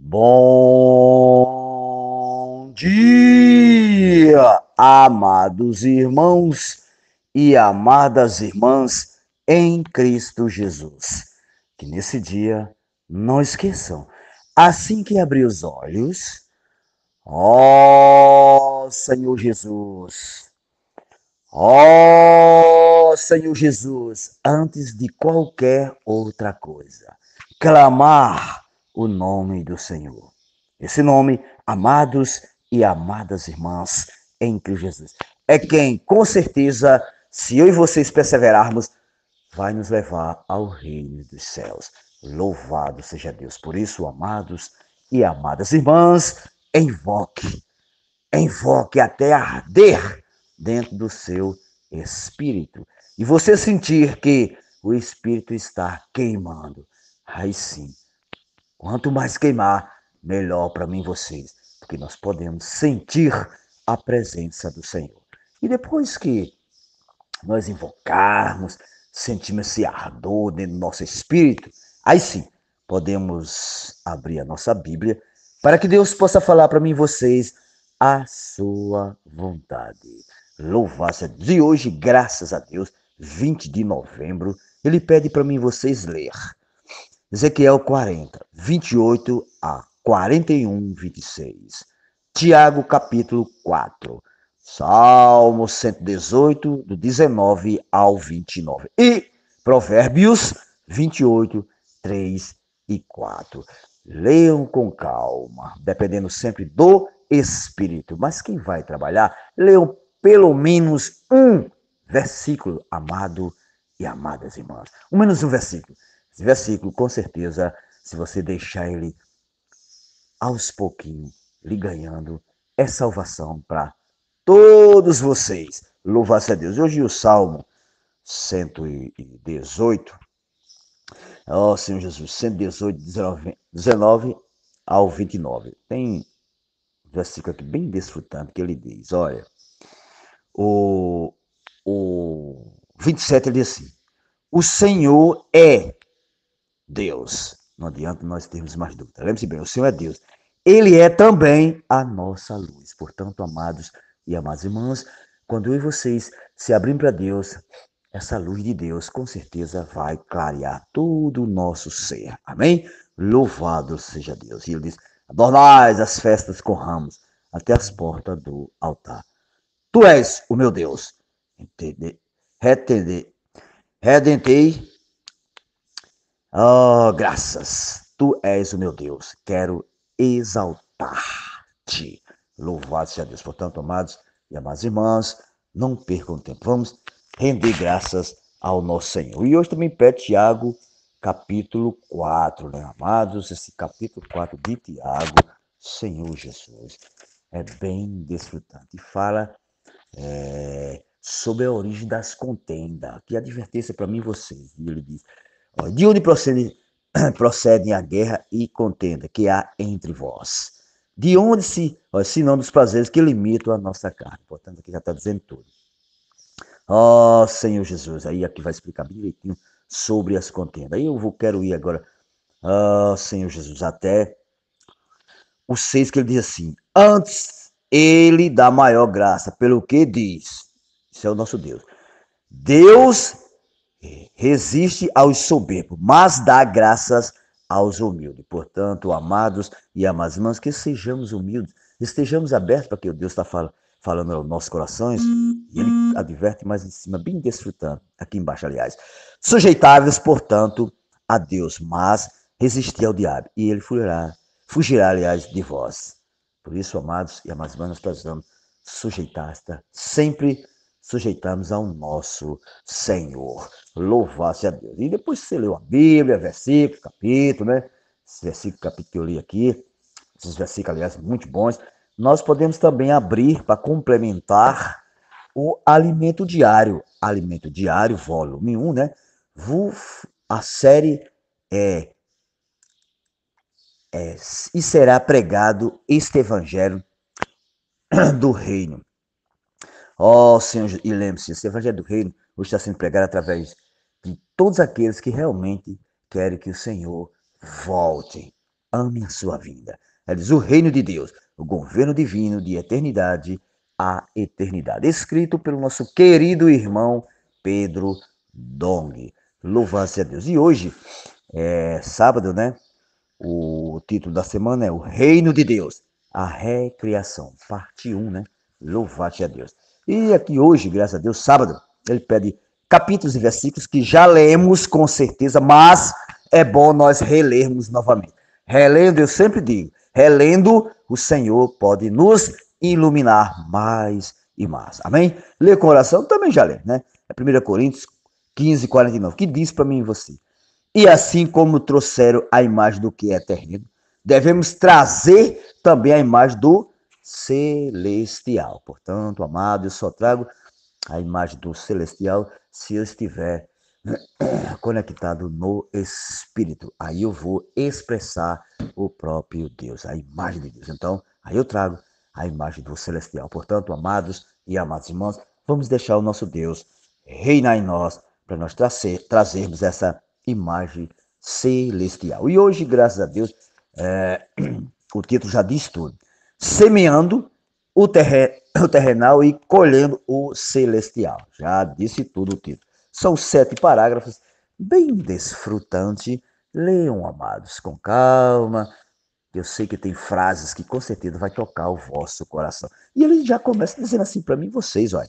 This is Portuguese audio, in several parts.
Bom dia, amados irmãos e amadas irmãs em Cristo Jesus. Que nesse dia não esqueçam, assim que abrir os olhos, ó Senhor Jesus, ó Senhor Jesus, antes de qualquer outra coisa, clamar o nome do Senhor. Esse nome, amados e amadas irmãs, em Cristo Jesus. É quem, com certeza, se eu e vocês perseverarmos, vai nos levar ao reino dos céus. Louvado seja Deus. Por isso, amados e amadas irmãs, invoque, invoque até arder dentro do seu espírito. E você sentir que o espírito está queimando. Aí sim, Quanto mais queimar, melhor para mim e vocês, porque nós podemos sentir a presença do Senhor. E depois que nós invocarmos, sentimos esse ardor dentro do nosso espírito, aí sim podemos abrir a nossa Bíblia para que Deus possa falar para mim e vocês a sua vontade. Louvado seja de hoje, graças a Deus, 20 de novembro, ele pede para mim e vocês ler Ezequiel 40, 28 a 41, 26. Tiago capítulo 4. Salmo 118, do 19 ao 29. E Provérbios 28, 3 e 4. Leiam com calma, dependendo sempre do Espírito. Mas quem vai trabalhar, leiam pelo menos um versículo, amado e amadas irmãs. Ao menos um versículo. Esse versículo, com certeza, se você deixar ele aos pouquinhos lhe ganhando, é salvação para todos vocês. Louvar-se a Deus. Hoje o Salmo 118, ó oh, Senhor Jesus, 118, 19, 19 ao 29. Tem um versículo aqui bem desfrutante que ele diz: olha, o, o 27 ele diz assim: O Senhor é Deus. Não adianta nós termos mais dúvida. Lembre-se tá bem, o Senhor é Deus. Ele é também a nossa luz. Portanto, amados e amadas irmãs, quando eu e vocês se abrirem para Deus, essa luz de Deus com certeza vai clarear todo o nosso ser. Amém? Louvado seja Deus. E ele diz: adornais as festas com ramos até as portas do altar. Tu és o meu Deus. Entender, retender, redentei Oh, graças, tu és o meu Deus, quero exaltar-te. Louvado seja Deus. Portanto, amados e amadas irmãs, não percam tempo. Vamos render graças ao nosso Senhor. E hoje também pede Tiago, capítulo 4, né, amados? Esse capítulo 4 de Tiago, Senhor Jesus, é bem desfrutante. E fala é, sobre a origem das contendas. Que advertência para mim e você. E ele diz: de onde procede, procedem a guerra e contenda que há entre vós? De onde se, ó, senão dos prazeres que limitam a nossa carne? Portanto, aqui já está dizendo tudo. Ó oh, Senhor Jesus, aí aqui vai explicar bem direitinho sobre as contendas. Aí Eu vou, quero ir agora, ó oh, Senhor Jesus, até o 6 que ele diz assim: Antes ele dá maior graça, pelo que diz, isso é o nosso Deus. Deus resiste aos soberbos, mas dá graças aos humildes. Portanto, amados e amadas irmãs, que sejamos humildes, estejamos abertos para que Deus está falando falando aos nossos corações, e ele uhum. adverte mais em cima, bem desfrutando, aqui embaixo, aliás. Sujeitáveis, portanto, a Deus, mas resistir ao diabo, e ele fugirá, fugirá, aliás, de vós. Por isso, amados e amadas, nós precisamos sujeitar-se tá? sempre sujeitamos ao nosso Senhor. Louvar-se a Deus. E depois você leu a Bíblia, versículo, capítulo, né? Esse versículo, capítulo eu li aqui. Esses versículos, aliás, muito bons. Nós podemos também abrir para complementar o alimento diário. Alimento diário, volume 1, né? A série é é, e será pregado este evangelho do reino. Ó oh, Senhor, e lembre-se, esse Evangelho do Reino hoje está sendo pregado através de todos aqueles que realmente querem que o Senhor volte. Ame a sua vida. Eles é diz, o reino de Deus, o governo divino de eternidade a eternidade. Escrito pelo nosso querido irmão Pedro Dong. Louvado seja Deus. E hoje, é sábado, né? O título da semana é O Reino de Deus, a Recriação, parte 1, né? Louvado seja Deus. E aqui hoje, graças a Deus, sábado, ele pede capítulos e versículos que já lemos com certeza, mas é bom nós relermos novamente. Relendo, eu sempre digo, relendo, o Senhor pode nos iluminar mais e mais. Amém? Ler com oração também já lê, né? É 1 Coríntios 15, 49, que diz para mim e você. E assim como trouxeram a imagem do que é eterno, devemos trazer também a imagem do celestial. Portanto, amado, eu só trago a imagem do celestial se eu estiver conectado no espírito. Aí eu vou expressar o próprio Deus, a imagem de Deus. Então, aí eu trago a imagem do celestial. Portanto, amados e amados irmãos, vamos deixar o nosso Deus reinar em nós para nós trazer, trazermos essa imagem celestial. E hoje, graças a Deus, é, o título já diz tudo semeando o, terren o terrenal e colhendo o celestial. Já disse tudo o título. São sete parágrafos, bem desfrutante. Leiam, amados, com calma. Eu sei que tem frases que com certeza vai tocar o vosso coração. E ele já começa dizendo assim para mim, vocês, olha.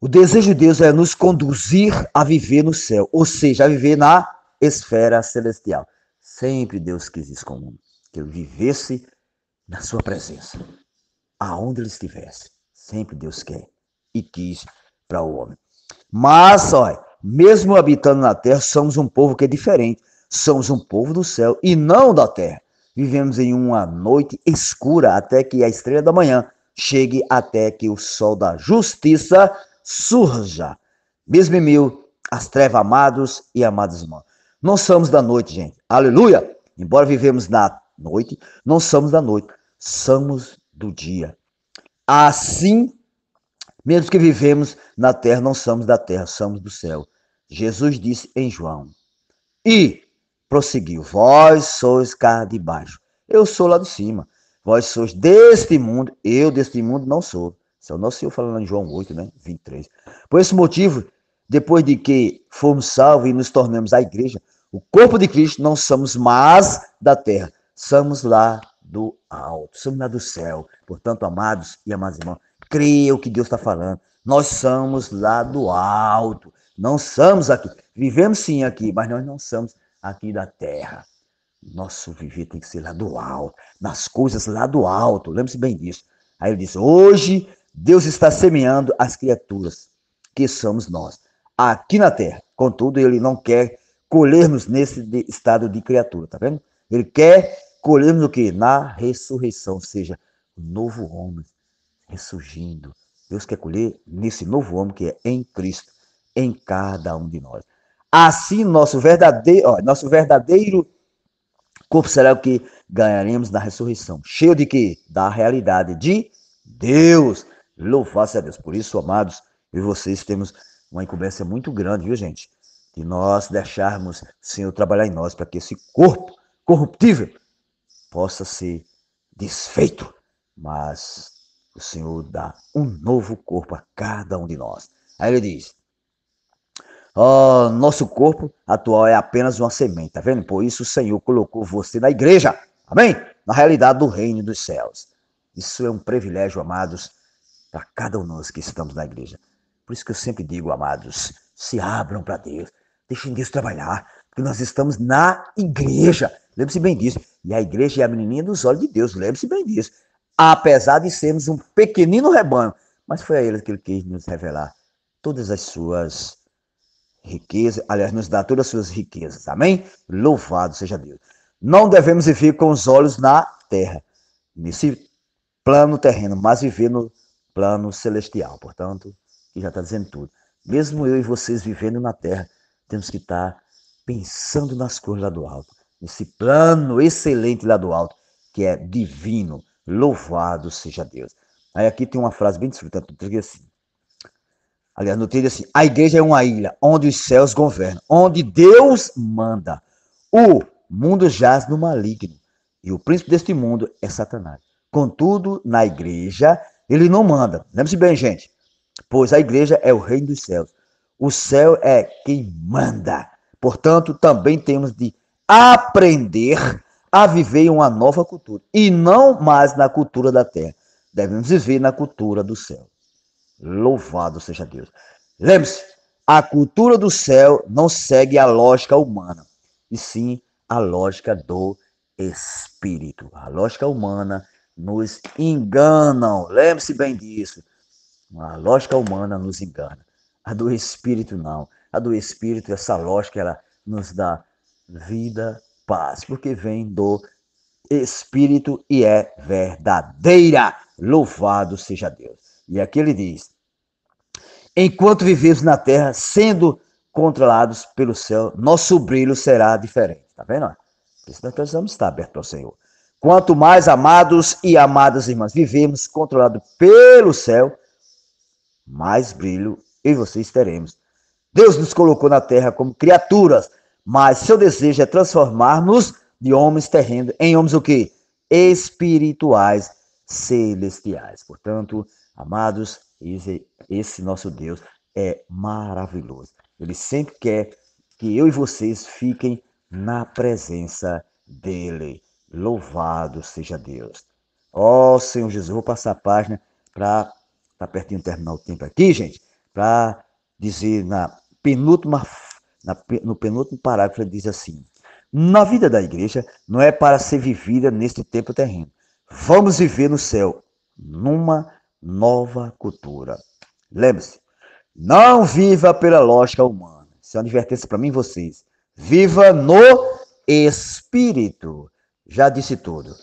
O desejo de Deus é nos conduzir a viver no céu, ou seja, a viver na esfera celestial. Sempre Deus quis isso comum, que eu vivesse na sua presença, aonde ele estivesse. Sempre Deus quer e quis para o homem. Mas, olha, mesmo habitando na terra, somos um povo que é diferente. Somos um povo do céu e não da terra. Vivemos em uma noite escura até que a estrela da manhã chegue, até que o sol da justiça surja. Mesmo em mil, as trevas amados e amadas irmãos. Não somos da noite, gente. Aleluia! Embora vivemos na noite, não somos da noite somos do dia. Assim, mesmo que vivemos na terra, não somos da terra, somos do céu. Jesus disse em João. E prosseguiu: Vós sois cá de baixo. Eu sou lá de cima. Vós sois deste mundo. Eu deste mundo não sou. Isso é o nosso Senhor falando em João 8, né? 23. Por esse motivo, depois de que fomos salvos e nos tornamos a igreja, o corpo de Cristo, não somos mais da terra, somos lá do alto, somos lá do céu. Portanto, amados e amados irmãos, creia o que Deus está falando. Nós somos lá do alto, não somos aqui. Vivemos sim aqui, mas nós não somos aqui da terra. Nosso viver tem que ser lá do alto, nas coisas lá do alto. Lembre-se bem disso. Aí ele diz: hoje Deus está semeando as criaturas, que somos nós, aqui na terra. Contudo, ele não quer colhermos nesse estado de criatura, tá vendo? Ele quer escolhemos o que? Na ressurreição, ou seja, o novo homem ressurgindo. Deus quer colher nesse novo homem que é em Cristo, em cada um de nós. Assim, nosso verdadeiro, ó, nosso verdadeiro corpo será o que ganharemos na ressurreição. Cheio de quê? Da realidade de Deus. Louvado seja Deus. Por isso, amados, eu e vocês temos uma incumbência muito grande, viu, gente? De nós deixarmos o Senhor trabalhar em nós para que esse corpo corruptível possa ser desfeito, mas o Senhor dá um novo corpo a cada um de nós. Aí ele diz: oh, nosso corpo atual é apenas uma semente, tá vendo? Por isso o Senhor colocou você na igreja, amém? Na realidade do reino dos céus. Isso é um privilégio, amados, para cada um de nós que estamos na igreja. Por isso que eu sempre digo, amados, se abram para Deus, deixem Deus trabalhar, porque nós estamos na igreja. Lembre-se bem disso. E a igreja é a menininha dos olhos de Deus. Lembre-se bem disso. Apesar de sermos um pequenino rebanho. Mas foi a ele que ele quis nos revelar todas as suas riquezas. Aliás, nos dá todas as suas riquezas. Amém? Louvado seja Deus. Não devemos viver com os olhos na terra, nesse plano terreno, mas viver no plano celestial. Portanto, já está dizendo tudo. Mesmo eu e vocês vivendo na terra, temos que estar pensando nas coisas lá do alto esse plano excelente lá do alto, que é divino. Louvado seja Deus. Aí aqui tem uma frase bem desfrutante, porque assim. Aliás, notei assim: a igreja é uma ilha onde os céus governam, onde Deus manda. O mundo jaz no maligno, e o príncipe deste mundo é Satanás. Contudo, na igreja, ele não manda. Lembre-se bem, gente. Pois a igreja é o reino dos céus. O céu é quem manda. Portanto, também temos de aprender a viver uma nova cultura. E não mais na cultura da terra. Devemos viver na cultura do céu. Louvado seja Deus. Lembre-se, a cultura do céu não segue a lógica humana, e sim a lógica do espírito. A lógica humana nos engana Lembre-se bem disso. A lógica humana nos engana. A do espírito não. A do espírito, essa lógica, ela nos dá vida, paz, porque vem do Espírito e é verdadeira. Louvado seja Deus. E aqui ele diz: Enquanto vivemos na terra, sendo controlados pelo céu, nosso brilho será diferente. Tá vendo? Isso nós precisamos estar abertos ao Senhor. Quanto mais amados e amadas irmãs vivemos controlados pelo céu, mais brilho e vocês teremos. Deus nos colocou na terra como criaturas mas seu desejo é transformarmos de homens terrenos em homens o quê? Espirituais, celestiais. Portanto, amados, esse, esse nosso Deus é maravilhoso. Ele sempre quer que eu e vocês fiquem na presença dele. Louvado seja Deus. Ó oh, Senhor Jesus, vou passar a página para tá pertinho terminar o tempo aqui, gente, para dizer na penúltima no penúltimo parágrafo, ele diz assim: Na vida da igreja não é para ser vivida neste tempo terreno. Vamos viver no céu, numa nova cultura. Lembre-se, não viva pela lógica humana. Isso é uma advertência para mim e vocês. Viva no Espírito. Já disse tudo.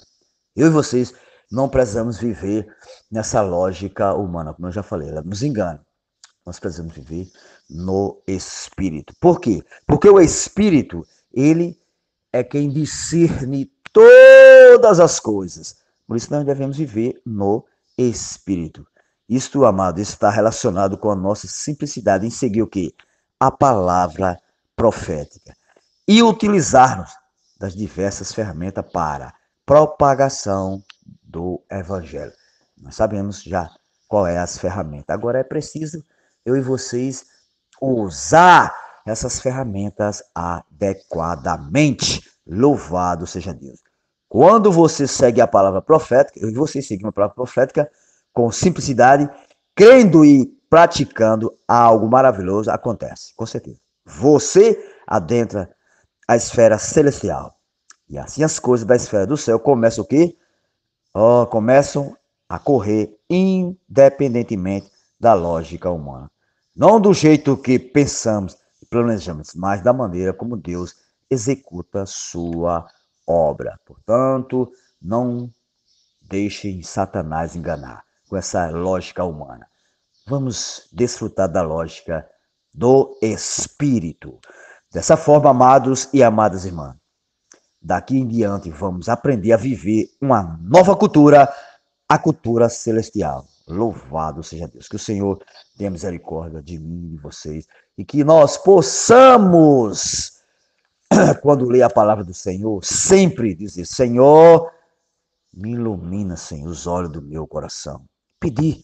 Eu e vocês não precisamos viver nessa lógica humana, como eu já falei, ela nos engana nós precisamos viver no Espírito. Por quê? Porque o Espírito, ele é quem discerne todas as coisas. Por isso nós devemos viver no Espírito. Isto, amado, está relacionado com a nossa simplicidade em seguir o quê? A palavra profética. E utilizarmos das diversas ferramentas para propagação do Evangelho. Nós sabemos já qual é as ferramentas. Agora é preciso eu e vocês usar essas ferramentas adequadamente. Louvado seja Deus. Quando você segue a palavra profética, eu e vocês seguimos a palavra profética com simplicidade, crendo e praticando algo maravilhoso, acontece, com certeza. Você adentra a esfera celestial. E assim as coisas da esfera do céu começam o quê? Oh, começam a correr independentemente da lógica humana. Não do jeito que pensamos e planejamos, mas da maneira como Deus executa sua obra. Portanto, não deixem Satanás enganar com essa lógica humana. Vamos desfrutar da lógica do Espírito. Dessa forma, amados e amadas irmãs, daqui em diante vamos aprender a viver uma nova cultura, a cultura celestial. Louvado seja Deus. Que o Senhor tenha misericórdia de mim e de vocês. E que nós possamos, quando ler a palavra do Senhor, sempre dizer: Senhor, me ilumina, Senhor, os olhos do meu coração. Pedir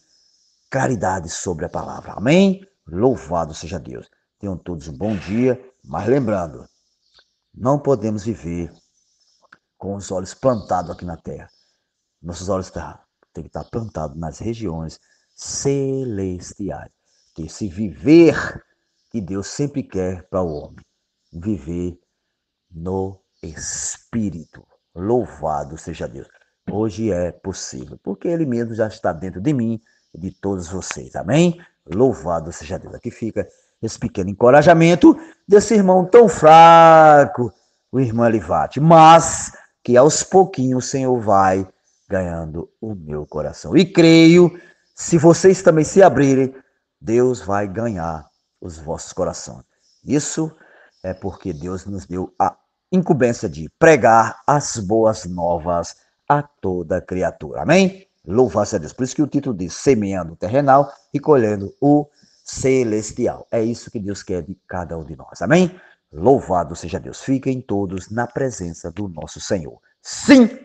claridade sobre a palavra. Amém? Louvado seja Deus. Tenham todos um bom dia, mas lembrando, não podemos viver com os olhos plantados aqui na terra. Nossos olhos estão tá tem que estar plantado nas regiões celestiais. Que esse viver que Deus sempre quer para o homem, viver no Espírito. Louvado seja Deus. Hoje é possível, porque Ele mesmo já está dentro de mim e de todos vocês. Amém? Louvado seja Deus. Aqui fica esse pequeno encorajamento desse irmão tão fraco, o irmão Elivate, mas que aos pouquinhos o Senhor vai ganhando o meu coração. E creio, se vocês também se abrirem, Deus vai ganhar os vossos corações. Isso é porque Deus nos deu a incumbência de pregar as boas novas a toda criatura. Amém? Louvado seja Deus. Por isso que o título diz Semeando o Terrenal e Colhendo o Celestial. É isso que Deus quer de cada um de nós. Amém? Louvado seja Deus. Fiquem todos na presença do nosso Senhor. Sim!